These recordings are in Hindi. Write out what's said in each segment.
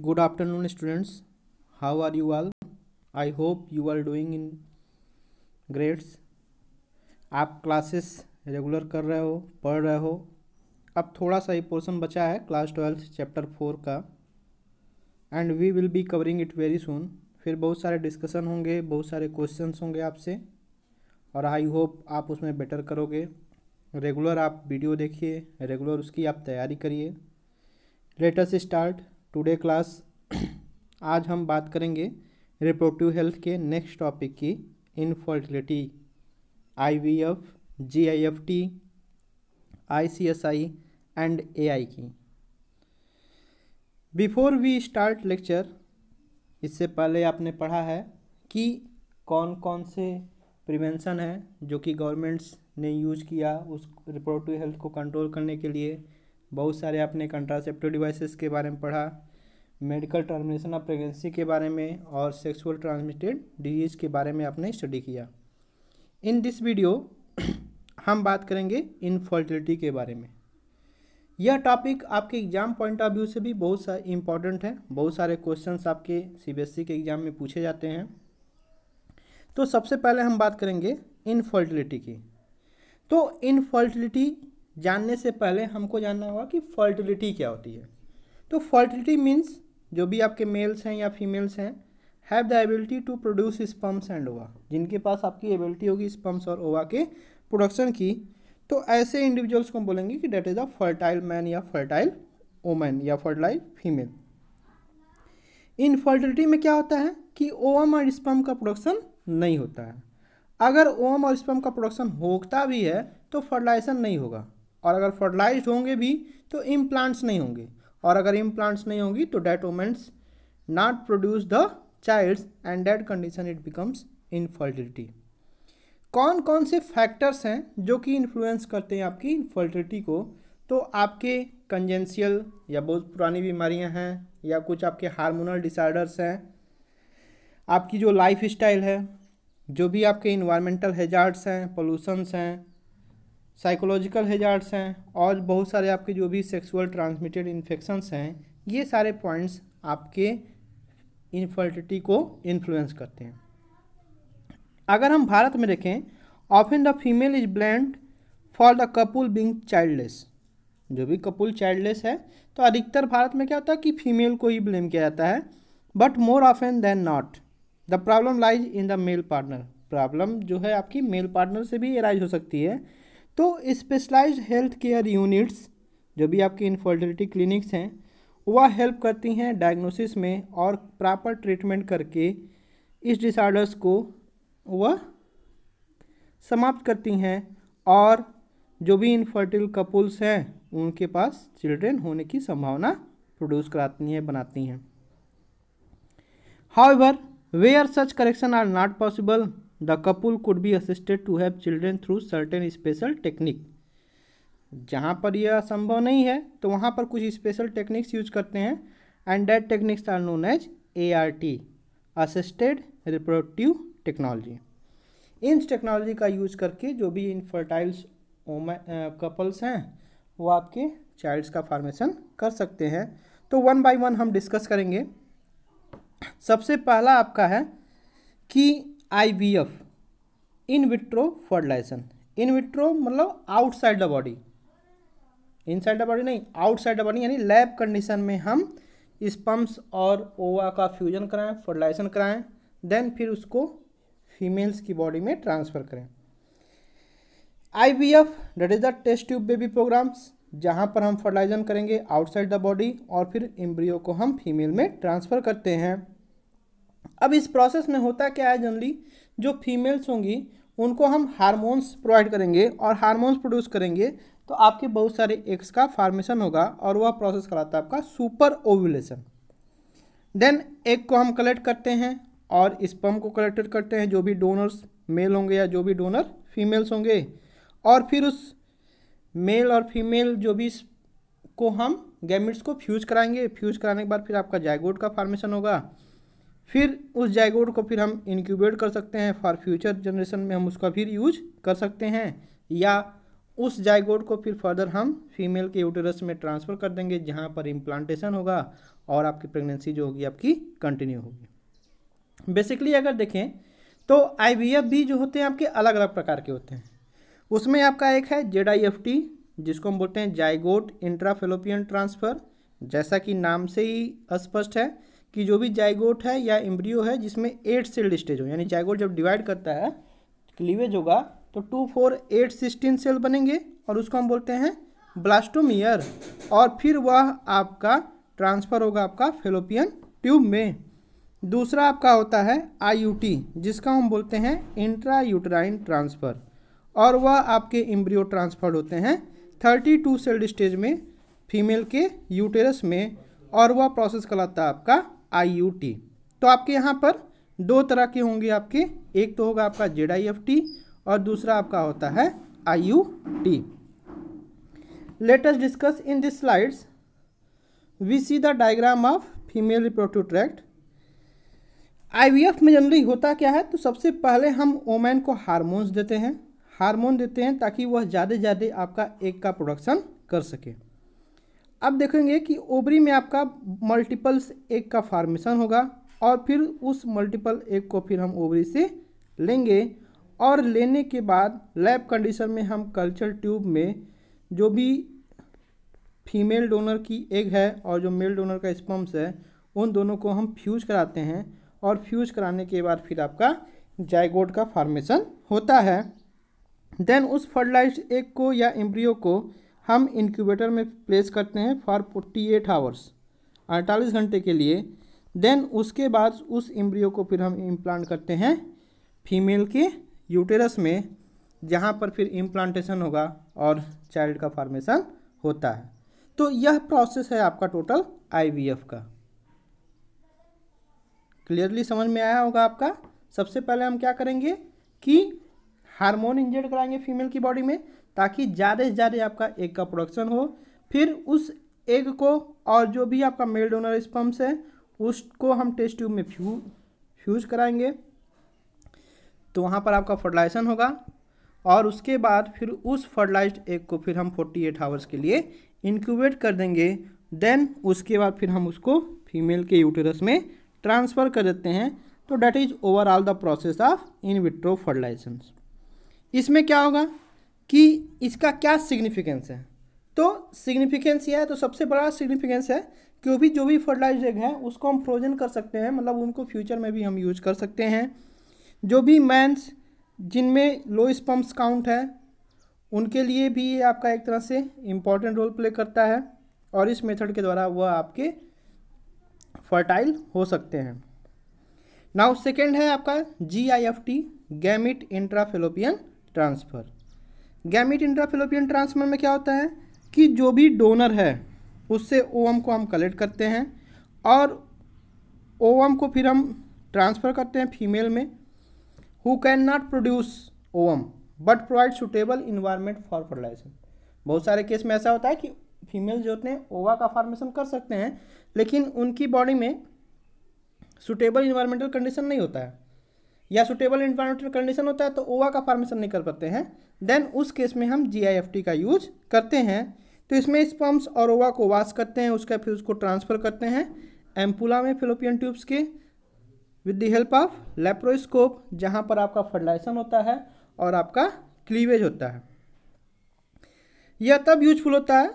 good afternoon students how are you all I hope you are doing in grades आप क्लासेस रेगुलर कर रहे हो पढ़ रहे हो अब थोड़ा सा ही पोर्सन बचा है क्लास ट्वेल्थ चैप्टर फोर का end we will be covering it very soon फिर बहुत सारे डिस्कशन होंगे बहुत सारे क्वेश्चंस होंगे आपसे और आई होप आप उसमें बेटर करोगे रेगुलर आप वीडियो देखिए रेगुलर उसकी आप तैयारी करिए लेटेस्ट स्टार्ट टुडे क्लास आज हम बात करेंगे रिपोर्टिव हेल्थ के नेक्स्ट टॉपिक की infertility IVF, GIFT, ICSI and AI की बिफोर वी स्टार्ट लेक्चर इससे पहले आपने पढ़ा है कि कौन कौन से प्रिवेंशन है जो कि गवर्नमेंट्स ने यूज किया उस रिपोर्टिव हेल्थ को कंट्रोल करने के लिए बहुत सारे आपने कंट्रासेप्टिव डिवाइसेस के बारे में पढ़ा मेडिकल टर्मिनेशन ऑफ प्रेगनेंसी के बारे में और सेक्सुअल ट्रांसमिटेड डिजीज़ के बारे में आपने स्टडी किया इन दिस वीडियो हम बात करेंगे इनफर्टिलिटी के बारे में यह टॉपिक आपके एग्ज़ाम पॉइंट ऑफ व्यू से भी बहुत सा इम्पॉर्टेंट है बहुत सारे क्वेश्चंस आपके सीबीएसई e के एग्ज़ाम में पूछे जाते हैं तो सबसे पहले हम बात करेंगे इनफर्टिलिटी की तो इनफर्टिलिटी जानने से पहले हमको जानना होगा कि फर्टिलिटी क्या होती है तो फर्टिलिटी मीन्स जो भी आपके मेल्स हैं या फीमेल्स हैं have the ability to produce sperms and ova जिनके पास आपकी एबिलिटी होगी स्पम्स और ओवा के प्रोडक्शन की तो ऐसे इंडिविजुअल्स को हम बोलेंगे कि that is a fertile man या फर्टाइल वोमैन या फर्टाइल फीमेल इन फर्टिलिटी में क्या होता है कि ओवम और स्पम का प्रोडक्शन नहीं होता है अगर ओम और स्पम का प्रोडक्शन होता भी है तो फर्टिलाइजेशन नहीं होगा और अगर फर्टिलाइज होंगे भी तो इम्प्लांट्स नहीं होंगे और अगर इम्प्लांट्स नहीं होंगी तो डेटोमेंट्स not produce the childs and that condition it becomes infertility कौन कौन से फैक्टर्स हैं जो कि इन्फ्लुएंस करते हैं आपकी इनफर्टिलिटी को तो आपके कंजेंशियल या बहुत पुरानी बीमारियां हैं या कुछ आपके हार्मोनल डिसऑर्डर्स हैं आपकी जो लाइफ स्टाइल है जो भी आपके इन्वायरमेंटल हेजार्ड्स हैं पोल्यूशनस हैं साइकोलॉजिकल हेजार्ड्स हैं और बहुत सारे आपके जो भी सेक्सुअल ट्रांसमिटेड इन्फेक्शंस हैं ये सारे पॉइंट्स आपके इनफर्टिलिटी को इन्फ्लुएंस करते हैं अगर हम भारत में देखें often the female is blamed for the couple being childless जो भी कपूल चाइल्डलेस है तो अधिकतर भारत में क्या होता है कि फीमेल को ही ब्लेम किया जाता है but more often than not the problem lies in the male partner problem जो है आपकी मेल पार्टनर से भी एराइज हो सकती है तो स्पेशलाइज हेल्थ केयर यूनिट्स जो भी आपकी इनफर्टिलिटी क्लिनिक्स हैं वह हेल्प करती हैं डायग्नोसिस में और प्रॉपर ट्रीटमेंट करके इस डिसऑर्डर्स को वह समाप्त करती हैं और जो भी इनफर्टिल कपल्स हैं उनके पास चिल्ड्रेन होने की संभावना प्रोड्यूस कराती हैं बनाती हैं however they are such correction are not possible the couple could be assisted to have children through certain special technique जहाँ पर यह संभव नहीं है तो वहाँ पर कुछ स्पेशल टेक्निक्स यूज करते हैं and that techniques are known as A R T assisted reproductive technology इन टेक्नोलॉजी का यूज करके जो भी इनफर्टाइल्स कपल्स हैं वो आपके चाइल्ड्स का फार्मेशन कर सकते हैं तो वन बाय वन हम डिस्कस करेंगे सबसे पहला आपका है कि IVF in vitro fertilization in vitro मतलब outside the body inside the body नहीं आउटसाइड द बॉडी यानी लैब कंडीशन में हम स्पम्स और ओवा का फ्यूजन कराएं फर्टिलाइजेशन कराएं देन फिर उसको फीमेल्स की बॉडी में ट्रांसफ़र करें I V F that is the test tube baby programs जहाँ पर हम फर्टिलाइजन करेंगे आउटसाइड द बॉडी और फिर एम्ब्रियो को हम फीमेल में ट्रांसफ़र करते हैं अब इस प्रोसेस में होता क्या है जनरली जो फीमेल्स होंगी उनको हम हारमोन्स प्रोवाइड करेंगे और हार्मोन्स प्रोड्यूस करेंगे तो आपके बहुत सारे एग्स का फार्मेशन होगा और वह प्रोसेस कराता है आपका सुपर ओव्यूलेशन देन एग को हम कलेक्ट करते हैं और स्पम को कलेक्ट करते हैं जो भी डोनर्स मेल होंगे या जो भी डोनर फीमेल्स होंगे और फिर उस मेल और फीमेल जो भी को हम गैमिट्स को फ्यूज कराएंगे फ्यूज कराने के बाद फिर आपका जायगोड का फार्मेशन होगा फिर उस जायगोड को फिर हम इनक्यूबेट कर सकते हैं फॉर फ्यूचर जनरेशन में हम उसका फिर यूज कर सकते हैं या उस जायगोड को फिर फर्दर हम फीमेल के यूटेरस में ट्रांसफ़र कर देंगे जहाँ पर इम्प्लांटेशन होगा और आपकी प्रेगनेंसी जो होगी आपकी कंटिन्यू होगी बेसिकली अगर देखें तो आई भी जो होते हैं आपके अलग अलग प्रकार के होते हैं उसमें आपका एक है जेड जिसको हम बोलते हैं जायगोट इंट्राफेलोपियन ट्रांसफ़र जैसा कि नाम से ही स्पष्ट है कि जो भी जाइगोट है या इम्ब्रियो है जिसमें एट सेल्ड स्टेज हो यानी जाइगोट जब डिवाइड करता है क्लीवेज होगा तो two four eight sixteen cell बनेंगे और उसको हम बोलते हैं ब्लास्टोमियर और फिर वह आपका ट्रांसफ़र होगा आपका फेलोपियन ट्यूब में दूसरा आपका होता है आईयूटी जिसका हम बोलते हैं इंट्रा यूटराइन ट्रांसफ़र और वह आपके इम्ब्रियो ट्रांसफ़र होते हैं थर्टी टू सेल्ड स्टेज में फीमेल के यूटेरस में और वह प्रोसेस कहलाता है आपका आई यू टी तो आपके यहाँ पर दो तरह के होंगे आपके एक तो होगा आपका जेड आई एफ टी और दूसरा आपका होता है I U T let's discuss in this slides we see the diagram of female reproductive tract F में जनरली होता क्या है तो सबसे पहले हम ओमेन को हारमोन्स देते हैं हारमोन देते हैं ताकि वह ज़्यादा से ज़्यादा आपका एक का प्रोडक्शन कर सके अब देखेंगे कि ओवरी में आपका मल्टीपल्स एग का फार्मेशन होगा और फिर उस मल्टीपल एग को फिर हम ओवरी से लेंगे और लेने के बाद लैब कंडीशन में हम कल्चर ट्यूब में जो भी फीमेल डोनर की एग है और जो मेल डोनर का स्पम्स है उन दोनों को हम फ्यूज कराते हैं और फ्यूज कराने के बाद फिर आपका जायगोड का फार्मेशन होता है देन उस फर्टिलाइज एग को या एम्ब्रियो को हम इंक्यूबेटर में प्लेस करते हैं फॉर फोर्टी एट आवर्स अड़तालीस घंटे के लिए देन उसके बाद उस इम्ब्रियो को फिर हम इम्प्लांट करते हैं फीमेल के यूटेरस में जहाँ पर फिर इम्प्लांटेशन होगा और चाइल्ड का फॉर्मेशन होता है तो यह प्रोसेस है आपका टोटल आईवीएफ का क्लियरली समझ में आया होगा आपका सबसे पहले हम क्या करेंगे कि हार्मोन इंजेक्ट कराएंगे फीमेल की बॉडी में ताकि ज़्यादा से ज़्यादा आपका एग का प्रोडक्शन हो फिर उस एग को और जो भी आपका मेल डोनर स्पम्स है उसको हम टेस्ट ट्यूब में फ्यू फ्यूज कराएंगे तो वहाँ पर आपका फर्टिलाइजेशन होगा और उसके बाद फिर उस फर्टिलाइज एग को फिर हम फोर्टी एट आवर्स के लिए इनक्यूबेट कर देंगे देन उसके बाद फिर हम उसको फीमेल के यूटेरस में ट्रांसफ़र कर देते हैं तो that is overall the process of in vitro fertilization इसमें क्या होगा कि इसका क्या सिग्निफिकेंस है तो सिग्निफिकेंस यह है तो सबसे बड़ा सिग्निफिकेंस है कि भी जो भी फर्टिलाइज एग है उसको हम फ्रोजन कर सकते हैं मतलब उनको फ्यूचर में भी हम यूज कर सकते हैं जो भी मैंस जिनमें लो स्पम्प्स काउंट है उनके लिए भी ये आपका एक तरह से इम्पॉर्टेंट रोल प्ले करता है और इस मेथड के द्वारा वह आपके फर्टाइल हो सकते हैं नाउ सेकेंड है आपका G I F T gamete intrafallopian transfer gamete intrafallopian transfer में क्या होता है कि जो भी डोनर है उससे ओम को हम कलेक्ट करते हैं और ओम को फिर हम ट्रांसफ़र करते हैं फीमेल में who can not produce ovum but provide suitable environment for fertilization बहुत सारे केस में ऐसा होता है कि फीमेल जो होते हैं ओवा का फॉर्मेशन कर सकते हैं लेकिन उनकी बॉडी में सुटेबल इन्वायरमेंटल कंडीशन नहीं होता है या सुटेबल इन्वायरमेंटल कंडीशन होता है तो ओवा का फार्मेशन तो नहीं कर पाते हैं देन उस केस में हम जी का यूज करते हैं तो इसमें स्पम्प्स और ओवा को वाश करते हैं उसका फिर उसको ट्रांसफ़र करते हैं एम्पुला में फिलोपियन ट्यूब्स के with the help of laparoscope जहाँ पर आपका फर्टिलाइजेशन होता है और आपका क्लीवेज होता है यह तब यूजफुल होता है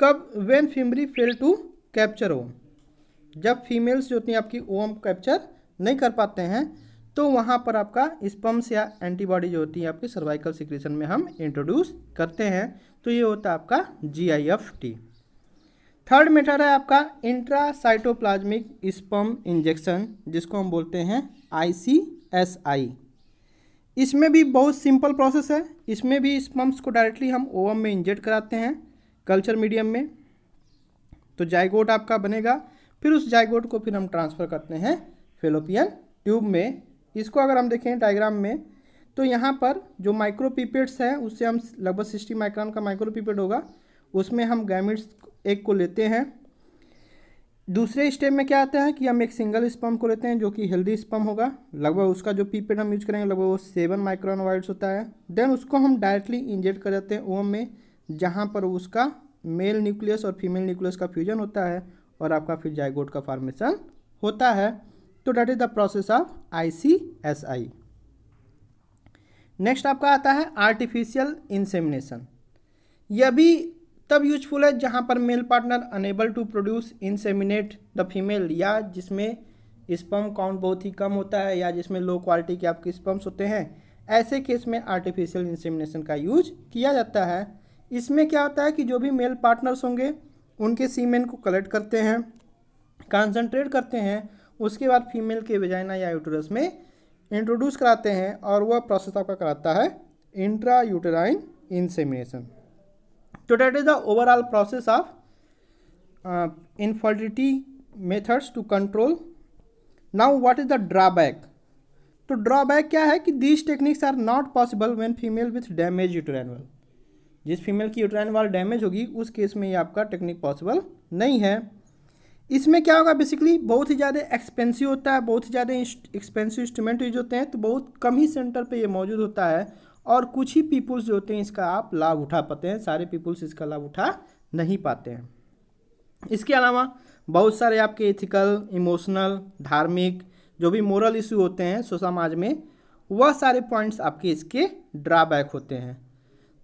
कब when fimbriae fail to capture ovum जब फीमेल्स जो होती हैं आपकी ओम कैप्चर नहीं कर पाते हैं तो वहाँ पर आपका स्पम्स या एंटीबॉडी जो होती है आपके सर्वाइकल सिक्रेशन में हम इंट्रोड्यूस करते हैं तो ये होता है आपका G I F T third matter है आपका इंट्रा साइटोप्लाज्मिक स्पम इंजेक्शन जिसको हम बोलते हैं आई सी एस आई इसमें भी बहुत सिंपल प्रोसेस है इसमें भी स्पम्प्स को डायरेक्टली हम ओवम में इंजेक्ट कराते हैं कल्चर मीडियम में तो जाइगोट आपका बनेगा फिर उस जाइगोट को फिर हम ट्रांसफ़र करते हैं फेलोपियन ट्यूब में इसको अगर हम देखें डायग्राम में तो यहाँ पर जो माइक्रोपीपेड्स हैं उससे हम लगभग सिक्सटी माइक्रॉन का माइक्रोपीपेड होगा उसमें हम गैमिट्स एक को लेते हैं दूसरे स्टेप में क्या आता है कि हम एक सिंगल स्पम को लेते हैं जो कि हेल्दी स्पम होगा लगभग उसका जो पीपेड हम यूज करेंगे लगभग वो सेवन माइक्रोन वाइड्स होता है देन उसको हम डायरेक्टली इंजेक्ट कर देते हैं ओम में जहाँ पर उसका मेल न्यूक्लियस और फीमेल न्यूक्लियस का फ्यूजन होता है और आपका फिर जाइगोट का फार्मेशन होता है तो that is the process of ICSI next आपका आता है आर्टिफिशियल इंसेमिनेशन यह भी तब यूजफुल है जहां पर male partner unable to produce inseminate the female या जिसमें स्पम काउंट बहुत ही कम होता है या जिसमें लो क्वालिटी के आपके स्पम्स होते हैं ऐसे केस में आर्टिफिशियल इंसेमिनेशन का यूज किया जाता है इसमें क्या होता है कि जो भी मेल पार्टनर्स होंगे उनके सीमेन को कलेक्ट करते हैं कॉन्सेंट्रेट करते हैं उसके बाद फीमेल के वेजाइना या यूटरस में इंट्रोड्यूस कराते हैं और वह प्रोसेस आपका कराता है इंट्रा यूटराइन इंसेमिनेशन तो that is the overall process of infertility methods to control now what is the drawback तो ड्रॉबैक क्या है कि these techniques are not possible when female with damage uterine जिस फीमेल की यूटेराइन डैमेज होगी उस केस में ये आपका टेक्निक पॉसिबल नहीं है इसमें क्या होगा बेसिकली बहुत ही ज़्यादा एक्सपेंसिव होता है बहुत ही ज़्यादा एक्सपेंसिव इंस्ट्रूमेंट यूज होते हैं तो बहुत कम ही सेंटर पे ये मौजूद होता है और कुछ ही पीपुल्स जो होते हैं इसका आप लाभ उठा पाते हैं सारे पीपुल्स इसका लाभ उठा नहीं पाते हैं इसके अलावा बहुत सारे आपके इथिकल इमोशनल धार्मिक जो भी मोरल इशू होते हैं समाज में वह सारे पॉइंट्स आपके इसके ड्रॉबैक होते हैं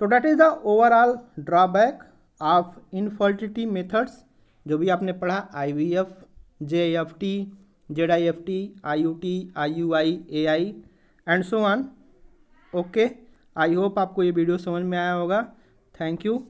तो that is the overall drawback of infertility methods जो भी आपने पढ़ा I V F J F T Z I F T I U T I U I A I and so on okay I hope आपको ये वीडियो समझ में आया होगा थैंक यू